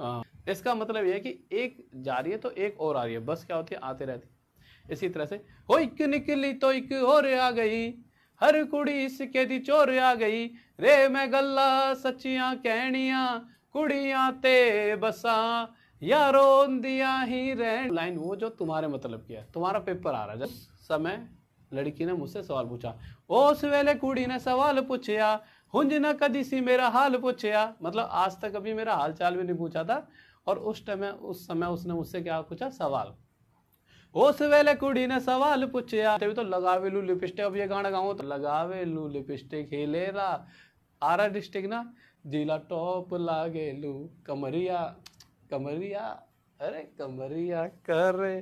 हाँ। इसका मतलब यह है कि एक जा रही है तो एक और आ रही है बस क्या होती है आते रहती इसी तरह से हो एक निकली तो एक और आ गई हर कुड़ी इसके दी चोर आ गई रे मैं गल्ला सचिया कहनिया कुड़िया ते बसा यारो दिया ही रह लाइन वो जो तुम्हारे मतलब किया तुम्हारा पेपर आ रहा है जब समय लड़की ने मुझसे सवाल पूछा उस वेले कुड़ी ने सवाल पूछया हुंज ना कदी सी मेरा हाल पूछया मतलब आज तक अभी मेरा हाल चाल भी नहीं पूछा था और उस टाइम उस समय उसने मुझसे क्या पूछा सवाल उस वेले कुड़ी ने सवाल पूछया तभी तो लगावेलू लिपस्टिक अब ये गाना गाऊं तो लगावेलू लिपस्टिक हिलेरा आरा डिस्ट्रिक्ट ना जिला टॉप लागेलू कमरिया कमरिया अरे कमरिया करे